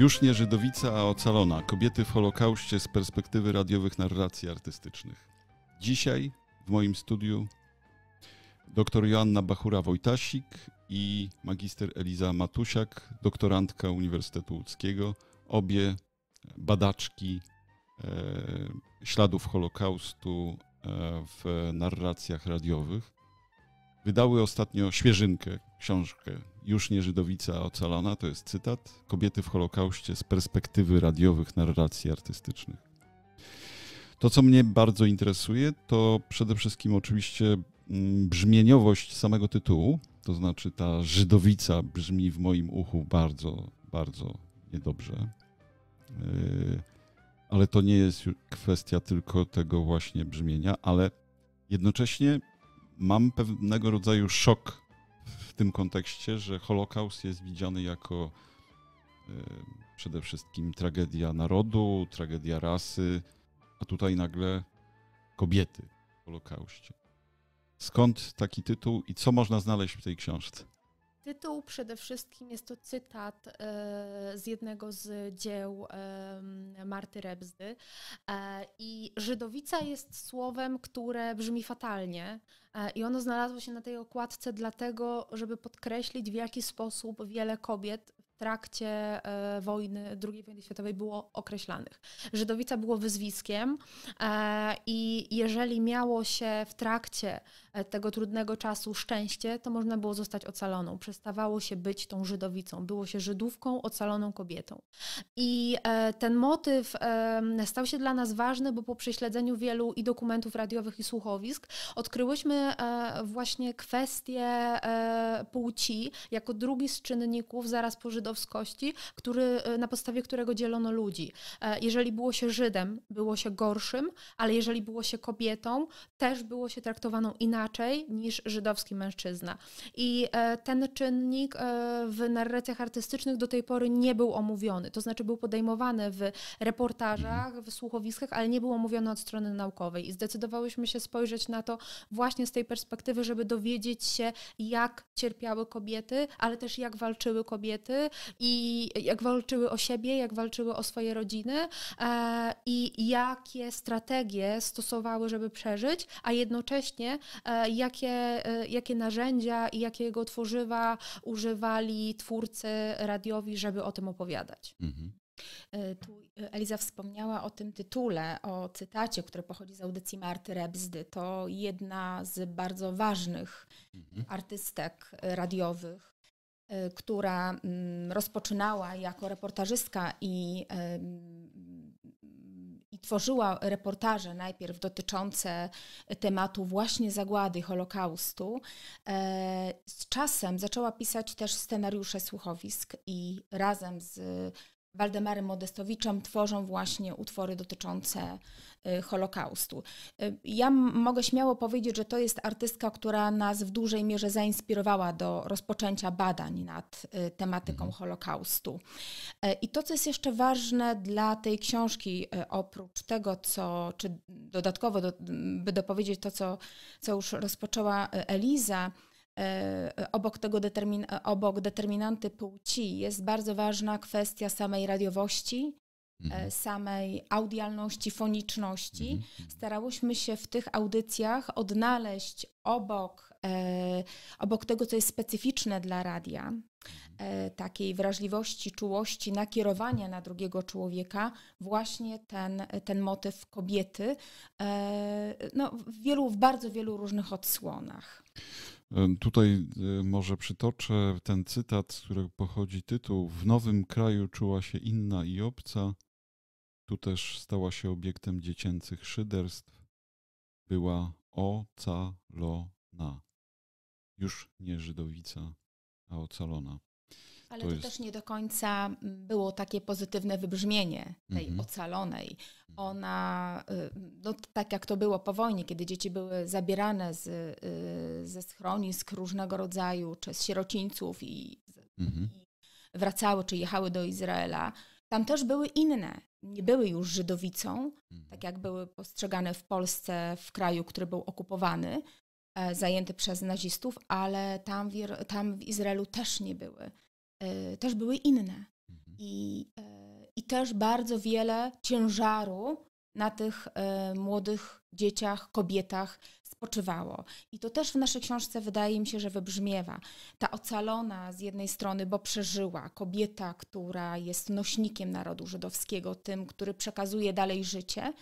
Już nie Żydowica, a ocalona. Kobiety w Holokauście z perspektywy radiowych narracji artystycznych. Dzisiaj w moim studiu dr Joanna Bachura-Wojtasik i magister Eliza Matusiak, doktorantka Uniwersytetu Łódzkiego, obie badaczki e, śladów Holokaustu e, w narracjach radiowych. Wydały ostatnio świeżynkę, książkę już nie Żydowica ocalona, to jest cytat, kobiety w Holokauście z perspektywy radiowych narracji artystycznych. To, co mnie bardzo interesuje, to przede wszystkim oczywiście mm, brzmieniowość samego tytułu, to znaczy ta Żydowica brzmi w moim uchu bardzo, bardzo niedobrze. E, ale to nie jest kwestia tylko tego właśnie brzmienia, ale jednocześnie mam pewnego rodzaju szok w tym kontekście, że Holokaust jest widziany jako e, przede wszystkim tragedia narodu, tragedia rasy, a tutaj nagle kobiety w Holokauście. Skąd taki tytuł i co można znaleźć w tej książce? Tytuł przede wszystkim jest to cytat e, z jednego z dzieł e, Marty Rebzdy. E, I Żydowica jest słowem, które brzmi fatalnie. I ono znalazło się na tej okładce dlatego, żeby podkreślić, w jaki sposób wiele kobiet trakcie e, wojny, II wojny światowej było określanych. Żydowica było wyzwiskiem e, i jeżeli miało się w trakcie e, tego trudnego czasu szczęście, to można było zostać ocaloną. Przestawało się być tą Żydowicą, było się Żydówką, ocaloną kobietą. I ten motyw stał się dla nas ważny, bo po prześledzeniu wielu i dokumentów radiowych i słuchowisk odkryłyśmy właśnie kwestię płci jako drugi z czynników zaraz po żydowictwie żydowskości, który, e, na podstawie którego dzielono ludzi. E, jeżeli było się Żydem, było się gorszym, ale jeżeli było się kobietą, też było się traktowaną inaczej niż żydowski mężczyzna. I e, ten czynnik w narracjach artystycznych do tej pory nie był omówiony. To znaczy był podejmowany w reportażach, w słuchowiskach, ale nie był omówiony od strony naukowej. I zdecydowałyśmy się spojrzeć na to właśnie z tej perspektywy, żeby dowiedzieć się, jak cierpiały kobiety, ale też jak walczyły kobiety, i jak walczyły o siebie, jak walczyły o swoje rodziny e, i jakie strategie stosowały, żeby przeżyć, a jednocześnie e, jakie, e, jakie narzędzia i jakiego tworzywa używali twórcy radiowi, żeby o tym opowiadać. Mhm. E, tu Eliza wspomniała o tym tytule, o cytacie, który pochodzi z audycji Marty Rebzdy. To jedna z bardzo ważnych mhm. artystek radiowych, Y, która mm, rozpoczynała jako reportażystka i, y, i, tworzyła reportaże najpierw dotyczące tematu właśnie zagłady Holokaustu, e, z czasem zaczęła pisać też scenariusze słuchowisk i razem z Waldemarem Modestowiczem tworzą właśnie utwory dotyczące Y, Holokaustu. Y, ja mogę śmiało powiedzieć, że to jest artystka, która nas w dużej mierze zainspirowała do rozpoczęcia badań nad y, tematyką mhm. Holokaustu. I to, co jest jeszcze ważne dla tej książki, oprócz tego, co, czy dodatkowo, do, by dopowiedzieć to, co, co już rozpoczęła Eliza, obok, tego determin obok determinanty płci jest bardzo ważna kwestia samej radiowości Mhm. E, samej audialności, foniczności. Mhm. Starałyśmy się w tych audycjach odnaleźć obok, e, obok tego, co jest specyficzne dla radia, e, takiej wrażliwości, czułości, nakierowania na drugiego człowieka, właśnie ten, ten motyw kobiety e, no, w, wielu, w bardzo wielu różnych odsłonach. E, tutaj e, może przytoczę ten cytat, z którego pochodzi tytuł. W nowym kraju czuła się inna i obca, tu też stała się obiektem dziecięcych szyderstw. Była ocalona. Już nie Żydowica, a ocalona. Ale to, to jest... też nie do końca mm, było takie pozytywne wybrzmienie tej mhm. ocalonej. Mhm. Ona, y, no, tak jak to było po wojnie, kiedy dzieci były zabierane z, y, ze schronisk różnego rodzaju, czy z sierocińców i, mhm. i wracały, czy jechały do Izraela, tam też były inne. Nie były już Żydowicą, mhm. tak jak były postrzegane w Polsce, w kraju, który był okupowany, e, zajęty przez nazistów, ale tam w, tam w Izraelu też nie były. E, też były inne. Mhm. I, e, I też bardzo wiele ciężaru na tych młodych dzieciach, kobietach, odpoczywało. I to też w naszej książce wydaje mi się, że wybrzmiewa. Ta ocalona z jednej strony, bo przeżyła, kobieta, która jest nośnikiem narodu żydowskiego, tym, który przekazuje dalej życie,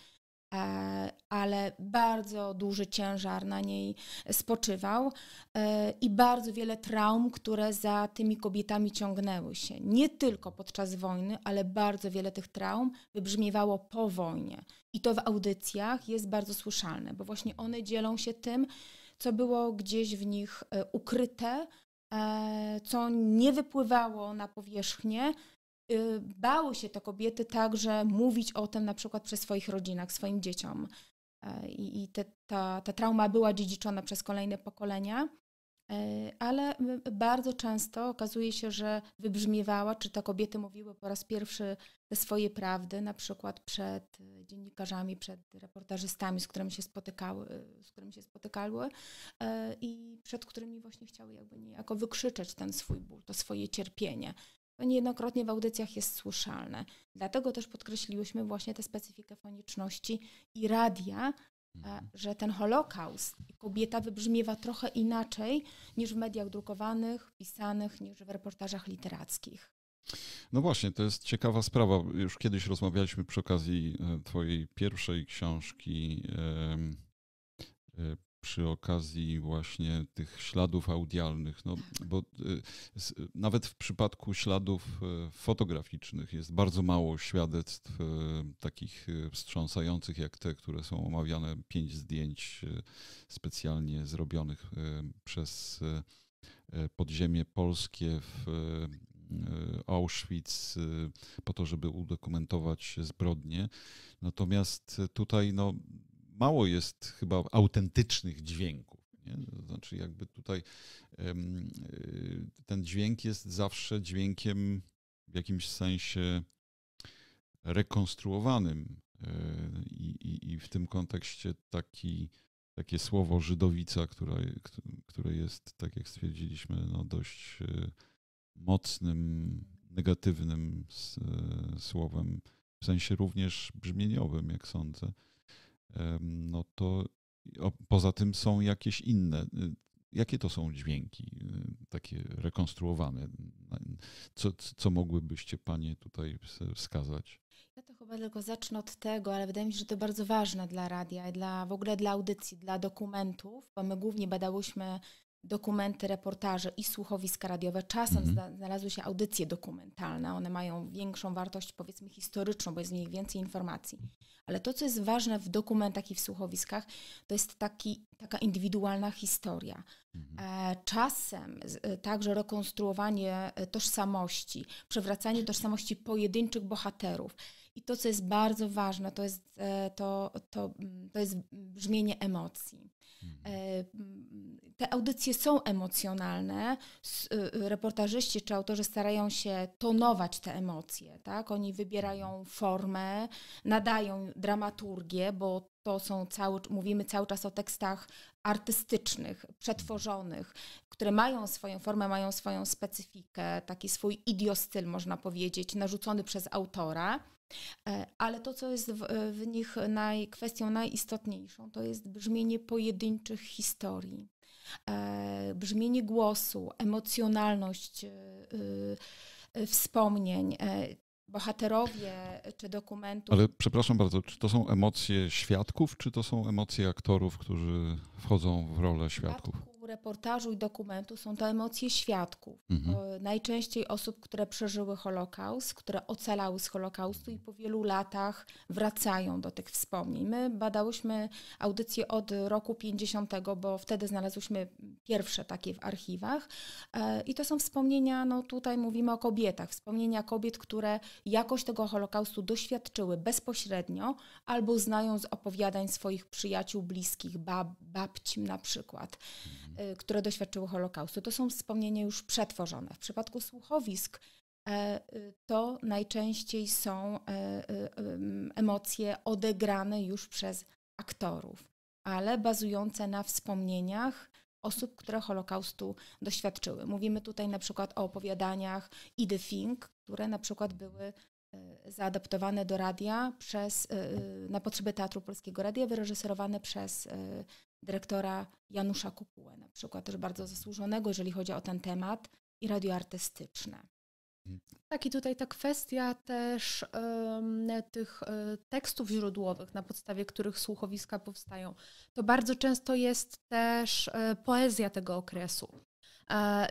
E, ale bardzo duży ciężar na niej spoczywał e, i bardzo wiele traum, które za tymi kobietami ciągnęły się. Nie tylko podczas wojny, ale bardzo wiele tych traum wybrzmiewało po wojnie. I to w audycjach jest bardzo słyszalne, bo właśnie one dzielą się tym, co było gdzieś w nich e, ukryte, co nie wypływało na powierzchnię, Y, bały się te kobiety także mówić o tym na przykład przez swoich rodzinach, swoim dzieciom. E, I, i te, ta, ta trauma była dziedziczona przez kolejne pokolenia, e, ale bardzo często okazuje się, że wybrzmiewała, czy te kobiety mówiły po raz pierwszy te swoje prawdy, na przykład przed dziennikarzami, przed reportażystami, z którymi się spotykały, z którymi się spotykały e, i przed którymi właśnie chciały jakby niejako wykrzyczeć ten swój ból, to swoje cierpienie to niejednokrotnie w audycjach jest słyszalne. Dlatego też podkreśliłyśmy właśnie tę specyfikę foniczności i radia, e, mhm. że ten Holokaust kobieta wybrzmiewa trochę inaczej niż w mediach drukowanych, pisanych, niż w reportażach literackich. No właśnie, to jest ciekawa sprawa. Już kiedyś rozmawialiśmy przy okazji e, Twojej pierwszej książki e, przy okazji właśnie tych śladów audialnych, no, bo y, nawet w przypadku śladów y, fotograficznych jest bardzo mało świadectw y, takich wstrząsających jak te, które są omawiane, pięć zdjęć specjalnie zrobionych przez podziemie polskie w Auschwitz po to, żeby udokumentować zbrodnie. Natomiast tutaj no, mało jest chyba autentycznych dźwięków. Nie? To znaczy, jakby tutaj e, ten dźwięk jest zawsze dźwiękiem w jakimś sensie rekonstruowanym. E, I, i, i w tym kontekście taki, takie słowo Żydowica, które jest, tak jak stwierdziliśmy, no dość e, mocnym, negatywnym słowem, w sensie również brzmieniowym, jak sądzę no to poza tym są jakieś inne. Y, jakie to są dźwięki y, takie rekonstruowane? Co, co mogłybyście Panie tutaj wskazać? Ja to chyba tylko zacznę od tego, ale wydaje mi się, że to bardzo ważne dla radia i dla, w ogóle dla audycji, dla dokumentów, bo my głównie badałyśmy dokumenty, reportaże i słuchowiska radiowe. Czasem mhm. znalazły się audycje dokumentalne. One mają większą wartość, powiedzmy, historyczną, bo jest w nich więcej informacji. Ale to, co jest ważne w dokumentach i w słuchowiskach, to jest taki, taka indywidualna historia. Mhm. E, czasem e, także rekonstruowanie e, tożsamości, przewracanie tożsamości pojedynczych bohaterów. I to, co jest bardzo ważne, to jest, e, to, to, mm, to jest brzmienie emocji. E, mm, te audycje są emocjonalne. E, reportażyści czy autorzy starają się tonować te emocje. Tak? Oni wybierają formę, nadają dramaturgię, bo to są cały, mówimy cały czas o tekstach artystycznych, przetworzonych, które mają swoją formę, mają swoją specyfikę, taki swój idiostyl, można powiedzieć, narzucony przez autora. E, ale to, co jest w, e, w nich naj, kwestią najistotniejszą, to jest brzmienie pojedynczych historii, e, brzmienie głosu, emocjonalność wspomnień, bohaterowie czy dokumentów. Ale przepraszam bardzo, czy to są emocje świadków, czy to są emocje aktorów, którzy wchodzą w rolę świadków? reportażu i dokumentu są to emocje świadków. Mhm. Najczęściej osób, które przeżyły Holokaust, które ocalały z Holokaustu i po wielu latach wracają do tych wspomnień. My badałyśmy audycję od roku 50, bo wtedy znalazłyśmy pierwsze takie w archiwach. E, I to są wspomnienia, no tutaj mówimy o kobietach, wspomnienia kobiet, które jakoś tego Holokaustu doświadczyły bezpośrednio albo znają z opowiadań swoich przyjaciół, bliskich, bab, babcim na przykład. Mhm. Y, które doświadczyły Holokaustu. To są wspomnienia już przetworzone. W przypadku słuchowisk e, y, to najczęściej są e, y, emocje odegrane już przez aktorów, ale bazujące na wspomnieniach osób, które Holokaustu doświadczyły. Mówimy tutaj na przykład o opowiadaniach Idy Fink, które na przykład były E, zaadaptowane do radia przez, e, e, na potrzeby Teatru Polskiego Radia, wyreżyserowane przez dyrektora Janusza Kukułę, na przykład też bardzo mhm. zasłużonego, jeżeli chodzi o ten temat, i radioartystyczne. Mhm. Tak, i tutaj ta kwestia też tych tekstów źródłowych, na podstawie których słuchowiska powstają, to bardzo często jest też poezja tego okresu.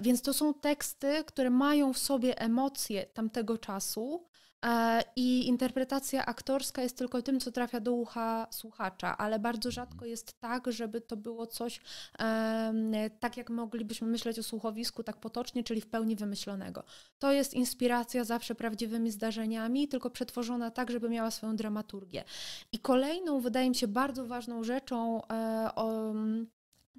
więc to są teksty, które mają w sobie emocje tamtego czasu, E, I interpretacja aktorska jest tylko tym, co trafia do ucha słuchacza, ale bardzo rzadko mhm. jest tak, żeby to było coś tak, jak moglibyśmy myśleć o słuchowisku tak potocznie, czyli w pełni wymyślonego. To jest inspiracja zawsze prawdziwymi zdarzeniami, tylko przetworzona tak, żeby miała swoją dramaturgię. I kolejną, wydaje mi się, bardzo ważną rzeczą, e, o,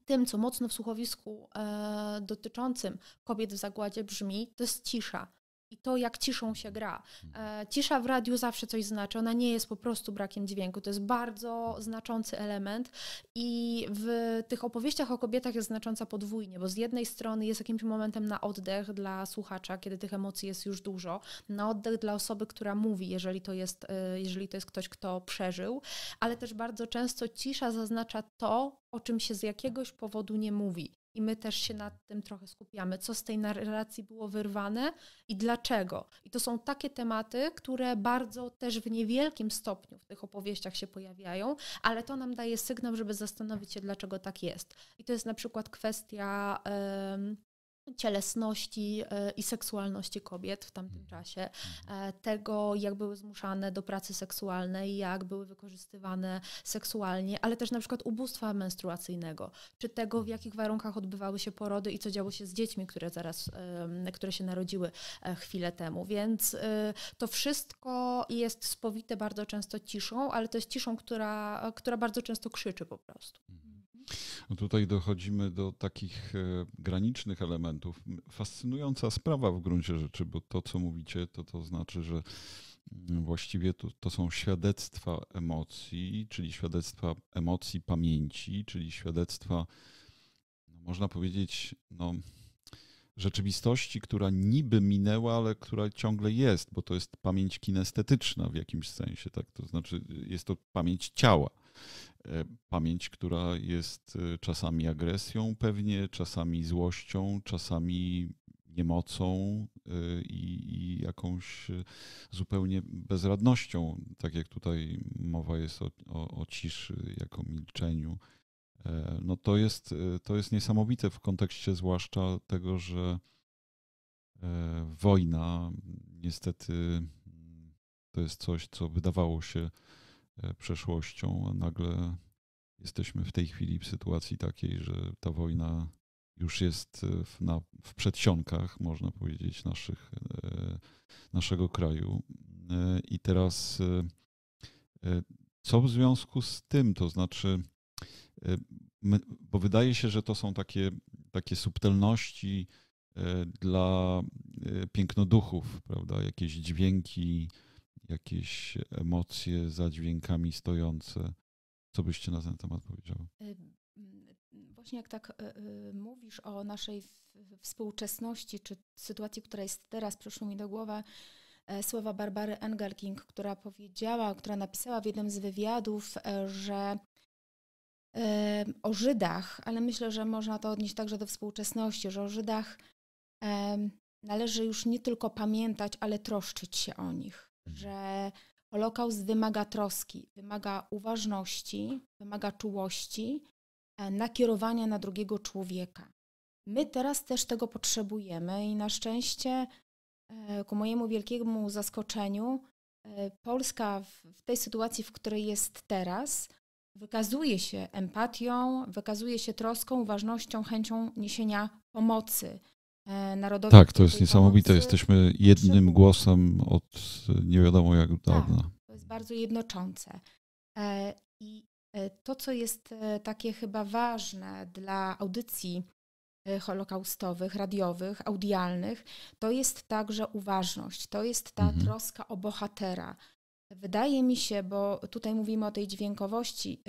tym, co mocno w słuchowisku e, dotyczącym kobiet w zagładzie brzmi, to jest cisza i to, jak ciszą się gra. Mhm. E, cisza w radiu zawsze coś znaczy. Ona nie jest po prostu brakiem dźwięku. To jest bardzo znaczący element i w tych opowieściach o kobietach jest znacząca podwójnie, bo z jednej strony jest jakimś momentem na oddech dla słuchacza, kiedy tych emocji jest już dużo, na oddech dla osoby, która mówi, jeżeli to jest, e, jeżeli to jest ktoś, kto przeżył, ale też bardzo często cisza zaznacza to, o czym się z jakiegoś powodu nie mówi i my też się nad tym trochę skupiamy. Co z tej narracji było wyrwane i dlaczego? I to są takie tematy, które bardzo też w niewielkim stopniu w tych opowieściach się pojawiają, ale to nam daje sygnał, żeby zastanowić się, dlaczego tak jest. I to jest na przykład kwestia. Yy, cielesności e, i seksualności kobiet w tamtym mhm. czasie, mhm. E, tego jak były zmuszane do pracy seksualnej, jak były wykorzystywane seksualnie, ale też na przykład ubóstwa menstruacyjnego, czy tego w mhm. jakich warunkach odbywały się porody i co działo się z dziećmi, które zaraz, które się narodziły e, chwilę temu. Więc to wszystko jest spowite bardzo często ciszą, ale to jest ciszą, która, która bardzo często krzyczy po prostu. No tutaj dochodzimy do takich e, granicznych elementów. Fascynująca sprawa w gruncie rzeczy, bo to, co mówicie, to, to znaczy, że mm, właściwie to, to są świadectwa emocji, czyli świadectwa emocji pamięci, czyli świadectwa, no, można powiedzieć, no, rzeczywistości, która niby minęła, ale która ciągle jest, bo to jest pamięć kinestetyczna w jakimś sensie, tak? To znaczy jest to pamięć ciała. Pamięć, która jest e, czasami agresją pewnie, czasami złością, czasami niemocą e, i, i, jakąś e, zupełnie bezradnością, tak jak tutaj mowa jest o, o, o, ciszy, jako milczeniu. No to jest, to jest niesamowite w kontekście zwłaszcza tego, że wojna niestety mm, to jest coś, co wydawało się E, przeszłością, a nagle jesteśmy w tej chwili w sytuacji takiej, że ta wojna już jest e, w, na, w przedsionkach, można powiedzieć, naszych, e, naszego kraju. I teraz co w związku z tym, to znaczy, bo wydaje się, że to są takie, takie subtelności dla pięknoduchów, prawda, jakieś dźwięki, jakieś emocje za dźwiękami stojące. Co byście na ten temat powiedziały? Mm, właśnie jak tak y, y, mówisz o naszej współczesności, czy sytuacji, która jest teraz, przyszło mi do głowy e, słowa Barbary Engelking, która powiedziała, która napisała w jednym z wywiadów, e, że e, o Żydach, ale myślę, że można to odnieść także do współczesności, że o Żydach należy już nie tylko pamiętać, ale troszczyć się o nich że Holokaust wymaga troski, wymaga uważności, wymaga czułości, e, nakierowania na drugiego człowieka. My teraz też tego potrzebujemy i na szczęście, e, ku mojemu wielkiemu zaskoczeniu, e, Polska w tej sytuacji, w której jest teraz, wykazuje się empatią, wykazuje się troską, uważnością, chęcią niesienia pomocy. E, tak, to jest niesamowite. Pomocy. Jesteśmy jednym głosem od nie wiadomo jak tak, dawna. Tak, to jest bardzo jednoczące. E, I e, to, co jest takie chyba ważne dla audycji holokaustowych, radiowych, audialnych, to jest także uważność, to jest ta mhm. troska o bohatera. Wydaje mi się, bo tutaj mówimy o tej dźwiękowości,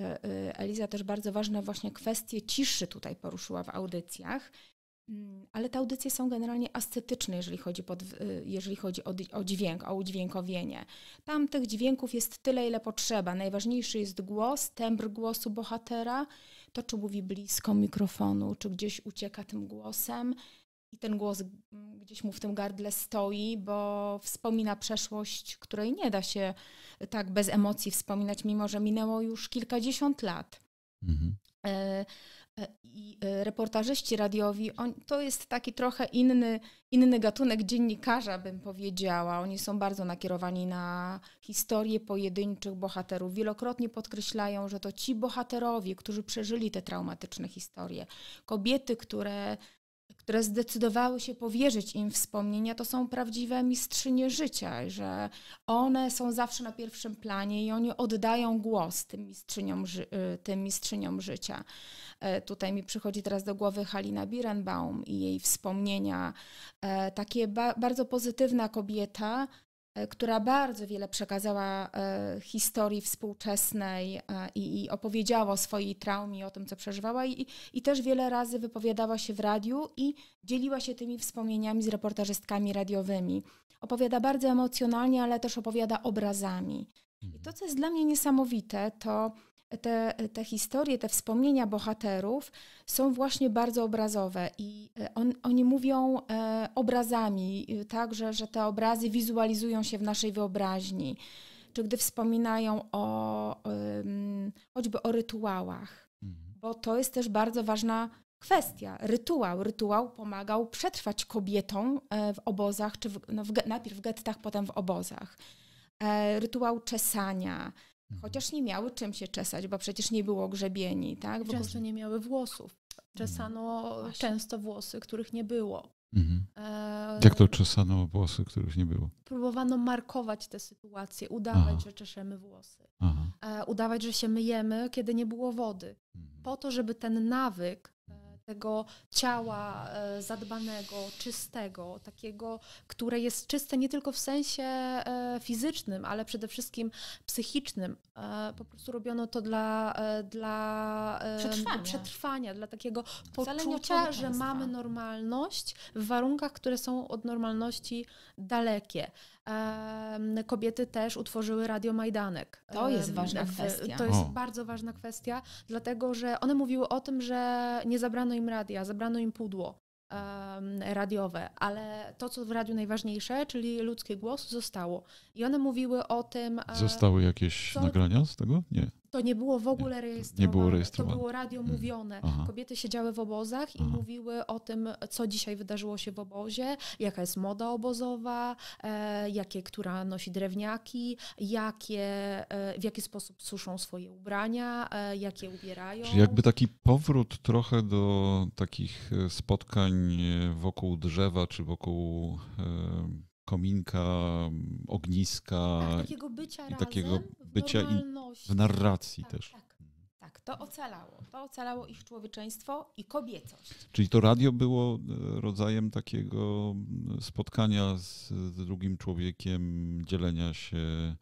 Eliza też bardzo ważne właśnie kwestie ciszy tutaj poruszyła w audycjach, Mm, ale te audycje są generalnie ascetyczne, jeżeli chodzi, pod, y, jeżeli chodzi o, o dźwięk, o udźwiękowienie. Tam tych dźwięków jest tyle, ile potrzeba. Najważniejszy jest głos, tembr głosu bohatera, to czy mówi blisko mikrofonu, czy gdzieś ucieka tym głosem. I ten głos mm, gdzieś mu w tym gardle stoi, bo wspomina przeszłość, której nie da się y, tak bez emocji wspominać, mimo że minęło już kilkadziesiąt lat. Mhm. Y E, i e, reportażyści radiowi, on, to jest taki trochę inny, inny gatunek dziennikarza, bym powiedziała. Oni są bardzo nakierowani na historię pojedynczych bohaterów. Wielokrotnie podkreślają, że to ci bohaterowie, którzy przeżyli te traumatyczne historie, kobiety, które które zdecydowały się powierzyć im wspomnienia, to są prawdziwe mistrzynie życia, że one są zawsze na pierwszym planie i oni oddają głos tym mistrzyniom, y, tym mistrzyniom życia. E, tutaj mi przychodzi teraz do głowy Halina Birenbaum i jej wspomnienia. E, takie ba bardzo pozytywna kobieta, E, która bardzo wiele przekazała e, historii współczesnej e, i, opowiedziała o swojej traumie, o tym, co przeżywała i, i też wiele razy wypowiadała się w radiu i dzieliła się tymi wspomnieniami z reportażystkami radiowymi. Opowiada bardzo emocjonalnie, ale też opowiada obrazami. I mhm. to, co jest dla mnie niesamowite, to te, te historie, te wspomnienia bohaterów są właśnie bardzo obrazowe i e, on, oni mówią e, obrazami, e, tak, że, że te obrazy wizualizują się w naszej wyobraźni, czy gdy wspominają o choćby o rytuałach, mhm. bo to jest też bardzo ważna kwestia. Rytuał. Rytuał pomagał przetrwać kobietom w obozach, czy w, no w, najpierw w gettach, potem w obozach. Rytuał czesania Mhm. Chociaż nie miały czym się czesać, bo przecież nie było grzebieni, tak? Bo często nie miały włosów. Czesano no Właśnie. często włosy, których nie było. Mhm. E, Jak to czesano włosy, których nie było? Próbowano markować te sytuacje, udawać, Aha. że czeszemy włosy. E, udawać, że się myjemy, kiedy nie było wody. Mhm. Po to, żeby ten nawyk mhm tego ciała e, zadbanego, czystego, takiego, które jest czyste nie tylko w sensie e, fizycznym, ale przede wszystkim psychicznym. E, po prostu robiono to dla, dla przetrwania. przetrwania dla takiego poczucia, że mamy normalność w warunkach, które są od normalności dalekie kobiety też utworzyły Radio Majdanek. To jest ważna kwestia. To jest o. bardzo ważna kwestia, dlatego że one mówiły o tym, że nie zabrano im radia, zabrano im pudło radiowe, ale to, co w radiu najważniejsze, czyli ludzki głos, zostało. I one mówiły o tym. E, Zostały jakieś co... nagrania z tego? Nie. To nie było w ogóle rejestrowane. Nie było rejestrowane. To było radio mm. mówione. Aha. Kobiety siedziały w obozach i Aha. mówiły o tym, co dzisiaj wydarzyło się w obozie, jaka jest moda obozowa, e, jakie, która nosi drewniaki, jakie, e, w jaki sposób suszą swoje ubrania, e, jakie ubierają. Czyli jakby taki powrót trochę do takich e, spotkań e, wokół drzewa czy wokół e, kominka, ogniska. Tak, takiego bycia i razem, takiego bycia w, w narracji tak, też. Tak, mhm. tak, to ocalało. To ocalało ich człowieczeństwo i kobiecość. Czyli to radio było e, rodzajem takiego spotkania z drugim człowiekiem, dzielenia się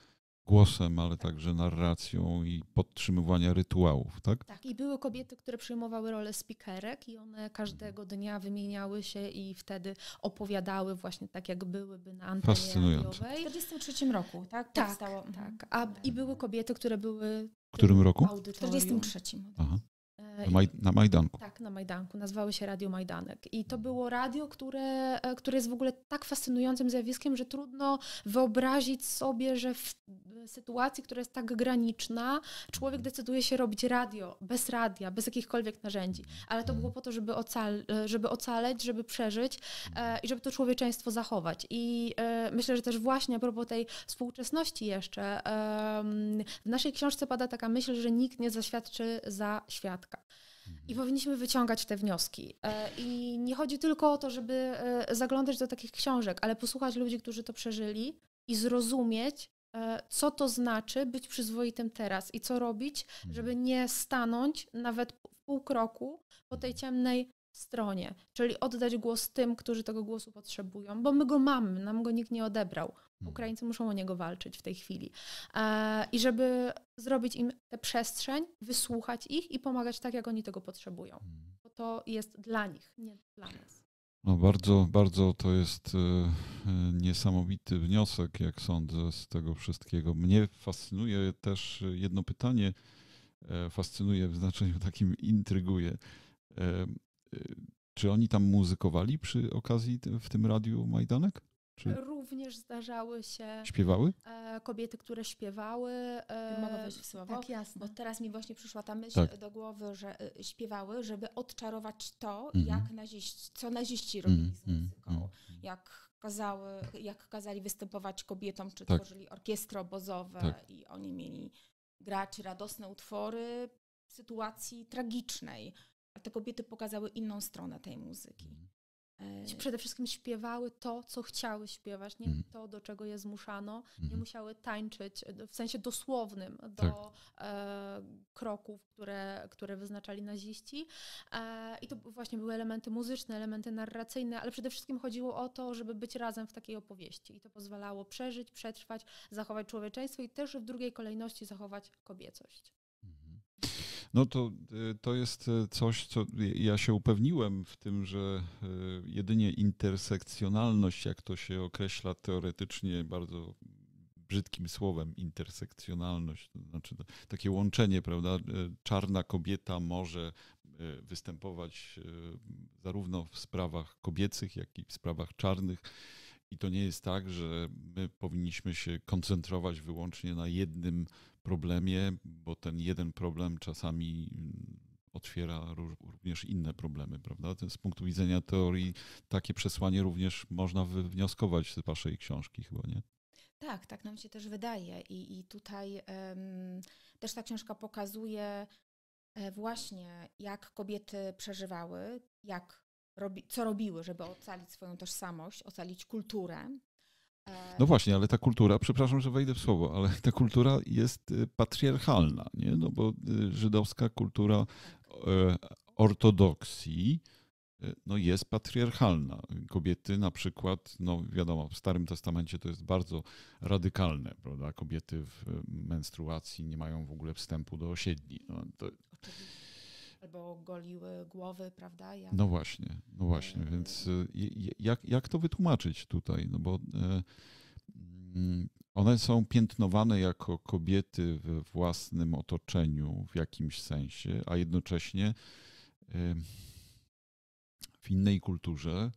głosem, ale także narracją i podtrzymywania rytuałów, tak? Tak, i były kobiety, które przyjmowały rolę spikerek i one każdego mhm. dnia wymieniały się i wtedy opowiadały właśnie tak, jak byłyby na antenie Fascynujące. radiowej. W 1943 roku, tak? Tak, tak. Mhm. A, I były kobiety, które były... W którym roku? W 1943. Aha. E, na, Maj na Majdanku. Tak, na Majdanku. Nazywały się Radio Majdanek. I to było radio, które, e, które jest w ogóle tak fascynującym zjawiskiem, że trudno wyobrazić sobie, że w sytuacji, która jest tak graniczna, człowiek decyduje się robić radio, bez radia, bez jakichkolwiek narzędzi. Ale to było po to, żeby, ocal e, żeby ocaleć, żeby przeżyć e, i żeby to człowieczeństwo zachować. I e, myślę, że też właśnie a propos tej współczesności jeszcze, e, w naszej książce pada taka myśl, że nikt nie zaświadczy za świadka. I powinniśmy wyciągać te wnioski. E, I nie chodzi tylko o to, żeby e, zaglądać do takich książek, ale posłuchać ludzi, którzy to przeżyli i zrozumieć, e, co to znaczy być przyzwoitym teraz i co robić, mhm. żeby nie stanąć nawet w pół kroku po tej mhm. ciemnej stronie, czyli oddać głos tym, którzy tego głosu potrzebują, bo my go mamy, nam go nikt nie odebrał. Hmm. Ukraińcy muszą o niego walczyć w tej chwili. E, I żeby zrobić im tę przestrzeń, wysłuchać ich i pomagać tak, jak oni tego potrzebują. Hmm. Bo to jest dla nich, nie dla nas. No bardzo, bardzo to jest e, e, niesamowity wniosek, jak sądzę, z tego wszystkiego. Mnie fascynuje też jedno pytanie, fascynuje w znaczeniu takim intryguje. Czy oni tam muzykowali przy okazji w tym radiu Majdanek? Czy... Również zdarzały się. Śpiewały? E, kobiety, które śpiewały. E, Mogę wejść w słowo? Tak, jasne. Bo teraz mi właśnie przyszła ta myśl tak. do głowy, że e, śpiewały, żeby odczarować to, mm-hmm. jak naziści, co naziści mm, robili mm-hmm. z mm, muzyką. Mm-hmm. Jak, kazały, jak kazali występować kobietom, czy tak. tworzyli orkiestry obozowe tak. i oni mieli grać radosne utwory w sytuacji tragicznej. A te kobiety pokazały inną stronę tej muzyki. Mm. E, przede wszystkim śpiewały to, co chciały śpiewać, nie mm. to, do czego je zmuszano. Mm. Nie mhm. musiały tańczyć e, w sensie dosłownym do tak. e, kroków, które, które wyznaczali naziści. E, I to właśnie były elementy muzyczne, elementy narracyjne, ale przede wszystkim chodziło o to, żeby być razem w takiej opowieści. I to pozwalało przeżyć, przetrwać, zachować człowieczeństwo i też w drugiej kolejności zachować kobiecość. No to, y, to jest y, coś, co ja się upewniłem w tym, że y, jedynie intersekcjonalność, jak to się określa teoretycznie bardzo brzydkim słowem intersekcjonalność, to znaczy takie łączenie, prawda? Czarna kobieta może występować zarówno w sprawach kobiecych, jak i w sprawach czarnych. I to nie jest tak, że my powinniśmy się koncentrować wyłącznie na jednym problemie, bo ten jeden problem czasami mm, otwiera również inne problemy, prawda? Z punktu widzenia teorii takie przesłanie również można wywnioskować z waszej książki chyba, nie? Tak, tak nam się też wydaje i, i tutaj um, też ta książka pokazuje e, właśnie jak kobiety przeżywały, jak robi, co robiły, żeby ocalić swoją tożsamość, ocalić kulturę, no e, właśnie, ale ta kultura, przepraszam, że wejdę w słowo, ale ta kultura jest y, patriarchalna, nie? No bo y, żydowska kultura e, ortodoksji y, no jest patriarchalna. Kobiety na przykład, no wiadomo, w Starym Testamencie to jest bardzo radykalne, prawda? Kobiety w menstruacji nie mają w ogóle wstępu do osiedli. No to... Oczywiście albo goliły głowy, prawda? Jak... No właśnie, no właśnie, e, więc y, jak, jak to wytłumaczyć tutaj? No bo y, mm, one są piętnowane jako kobiety we własnym otoczeniu w jakimś sensie, a jednocześnie y, w innej kulturze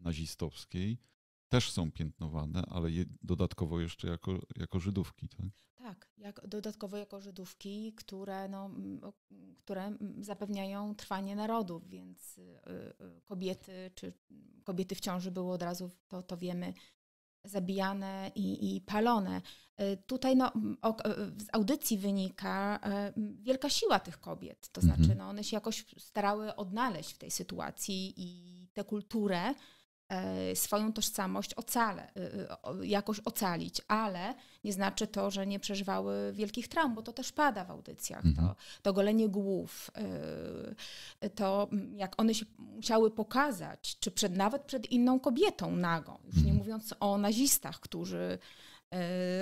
nazistowskiej też są piętnowane, ale dodatkowo jeszcze jako, jako Żydówki, tak? Tak, jak, dodatkowo jako Żydówki, które, no, które zapewniają trwanie narodów, więc y, y, kobiety czy kobiety w ciąży były od razu, to, to wiemy, zabijane i, i palone. Y, tutaj no, o, y, z audycji wynika y, wielka siła tych kobiet, to mhm. znaczy no, one się jakoś starały odnaleźć w tej sytuacji i tę kulturę E, swoją tożsamość ocale, e, e, jakoś ocalić, ale nie znaczy to, że nie przeżywały wielkich traum, bo to też pada w audycjach. Mhm. To, to golenie głów, to jak one się musiały pokazać, czy przed, nawet przed inną kobietą nagą, już nie mhm. mówiąc o nazistach, którzy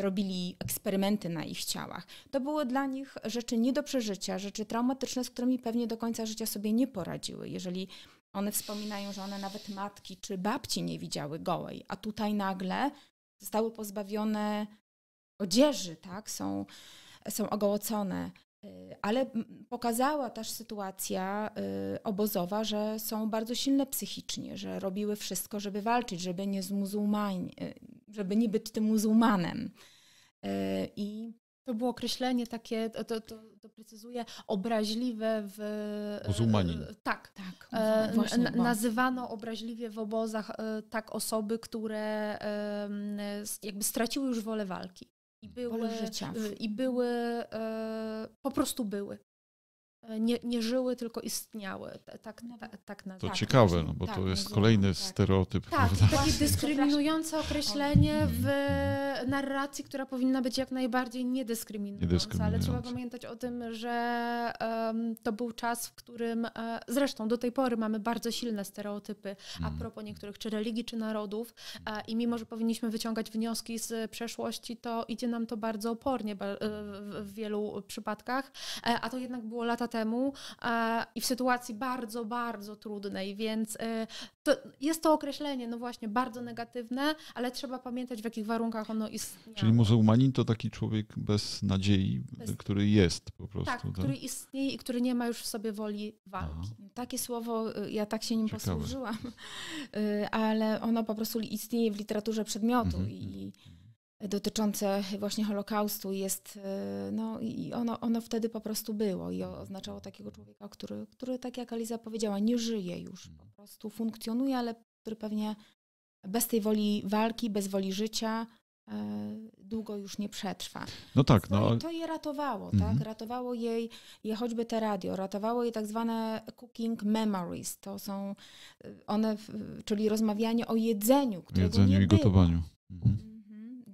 robili eksperymenty na ich ciałach. To były dla nich rzeczy nie do przeżycia, rzeczy traumatyczne, z którymi pewnie do końca życia sobie nie poradziły. Jeżeli one wspominają, że one nawet matki czy babci nie widziały gołej, a tutaj nagle zostały pozbawione odzieży, tak? Są, są ogołocone. Y, ale pokazała też sytuacja y, obozowa, że są bardzo silne psychicznie, że robiły wszystko, żeby walczyć, żeby nie, z y, żeby nie być tym muzułmanem. I to było określenie takie, to, to, to precyzuje, obraźliwe w... E, muzułmanin. Tak. tak e, właśnie, nazywano obraźliwie w obozach e, tak osoby, które e, jakby straciły już wolę walki. I były, y, i były e, po prostu były. E, nie, nie żyły, tylko istniały. Tak, no, tak na To tak, ciekawe, no bo tak, to no jest kolejny tak. stereotyp. Tak, prawda? takie dyskryminujące określenie w mhm. narracji, która powinna być jak najbardziej niedyskryminująca. niedyskryminująca. Ale trzeba pamiętać o tym, że um, to był czas, w którym e, zresztą do tej pory mamy bardzo silne stereotypy hmm. a mhm. propos niektórych czy religii, czy narodów e, i mimo, że powinniśmy wyciągać wnioski z przeszłości, to idzie nam to bardzo opornie w wielu przypadkach, a to jednak było lata temu e, i w sytuacji bardzo, bardzo trudnej, więc e, to jest to określenie, no właśnie, bardzo negatywne, ale trzeba pamiętać, w jakich warunkach ono istnieje. Czyli muzułmanin to taki człowiek bez nadziei, bez... który jest po prostu. Tak, tak, który istnieje i który nie ma już w sobie woli walki. Aha. Takie słowo, y, ja tak się nim Ciekawe. posłużyłam, y, ale ono po prostu istnieje w literaturze przedmiotu mhm. i mhm dotyczące właśnie Holokaustu jest, e, no i ono, ono wtedy po prostu było i oznaczało takiego człowieka, który, który tak jak Aliza powiedziała, nie żyje już, mhm. po prostu funkcjonuje, ale który pewnie bez tej woli walki, bez woli życia e, długo już nie przetrwa. No tak, no. To je ratowało, tak? mhm. tak? Ratowało jej, choćby te radio, ratowało jej tak zwane cooking memories. To są e, one, czyli rozmawianie o jedzeniu, które jedzeniu nie i było. gotowaniu. Mhm mm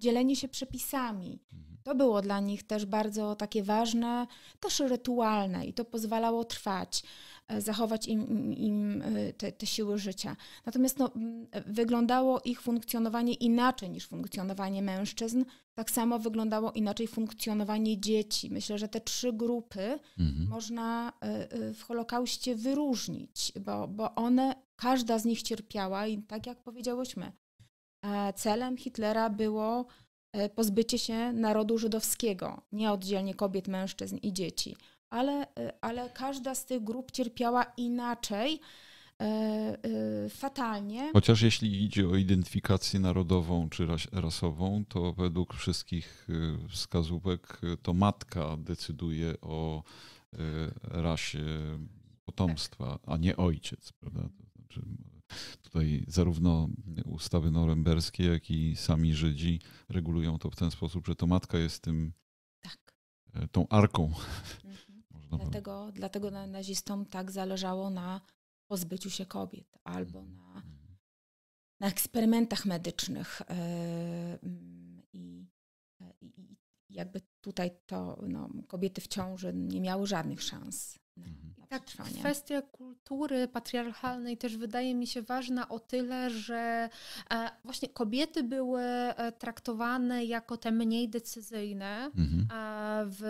dzielenie się przepisami. Mhm. To było dla nich też bardzo takie ważne, też rytualne i to pozwalało trwać, e, zachować im, im e, te, te, siły życia. Natomiast no, e, wyglądało ich funkcjonowanie inaczej niż funkcjonowanie mężczyzn, tak samo wyglądało inaczej funkcjonowanie dzieci. Myślę, że te trzy grupy mhm. można w Holokauście wyróżnić, bo, bo one, każda z nich cierpiała i tak jak powiedziałyśmy, celem Hitlera było e, pozbycie się narodu żydowskiego, nie oddzielnie kobiet, mężczyzn i dzieci. Ale, e, ale każda z tych grup cierpiała inaczej, e, fatalnie. Chociaż jeśli idzie o identyfikację narodową czy rasową, to według wszystkich wskazówek to matka decyduje o rasie potomstwa, tak. a nie ojciec, prawda? To znaczy Tutaj zarówno ustawy norymberskie, jak i sami Żydzi regulują to w ten sposób, że to matka jest tym, tak. E, tą arką. Mhm. dlatego, dlatego nazistom tak zależało na pozbyciu się kobiet albo mhm. na, mhm. na eksperymentach medycznych. E, mm, e, I, i jakby tutaj to no, kobiety w ciąży nie miały żadnych szans tak, stronie. Kwestia kultury patriarchalnej też wydaje mi się ważna o tyle, że e, właśnie kobiety były e, traktowane jako te mniej decyzyjne mhm. w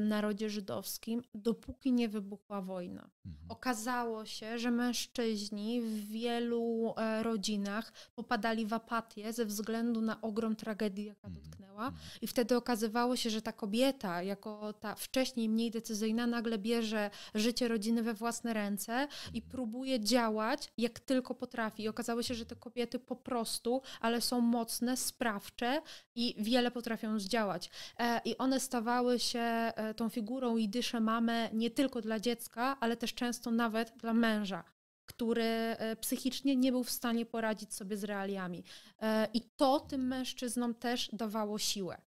narodzie żydowskim, dopóki nie wybuchła wojna. Mhm. Okazało się, że mężczyźni w wielu e, rodzinach popadali w apatię ze względu na ogrom tragedii, jaka mhm. dotknęła, mhm. i wtedy okazywało się, że ta kobieta, jako ta wcześniej mniej decyzyjna, nagle bierze życie rodzinne rodziny we własne ręce i mhm. próbuje działać jak tylko potrafi. I okazało się, że te kobiety po prostu, ale są mocne, sprawcze i wiele potrafią zdziałać. E, I one stawały się e, tą figurą i dyszę mamy nie tylko dla dziecka, ale też często nawet dla męża który e, psychicznie nie był w stanie poradzić sobie z realiami. I to tym mężczyznom też dawało siłę.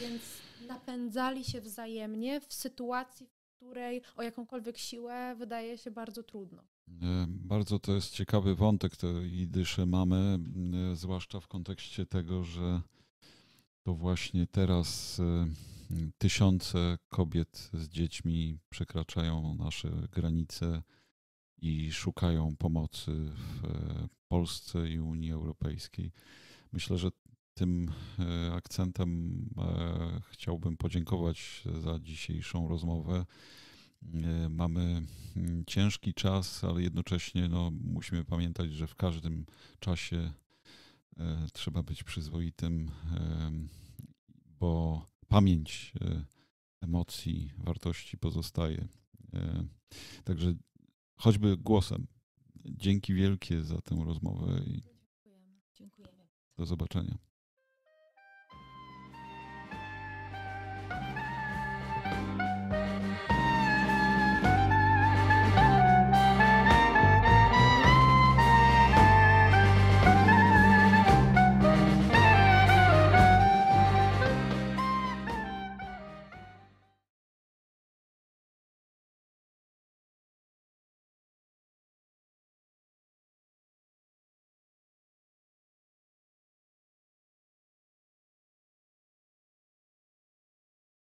Więc napędzali się wzajemnie w sytuacji, której o jakąkolwiek siłę wydaje się bardzo trudno. E, bardzo to jest ciekawy wątek te jidysze mamy, e, zwłaszcza w kontekście tego, że to właśnie teraz e, tysiące kobiet z dziećmi przekraczają nasze granice i szukają pomocy w Polsce i Unii Europejskiej. Myślę, że tym e, akcentem e, chciałbym podziękować za dzisiejszą rozmowę. E, mamy mm, ciężki czas, ale jednocześnie no, musimy pamiętać, że w każdym czasie trzeba być przyzwoitym, bo pamięć emocji, wartości pozostaje. Także choćby głosem. Dzięki wielkie za tę rozmowę i do zobaczenia.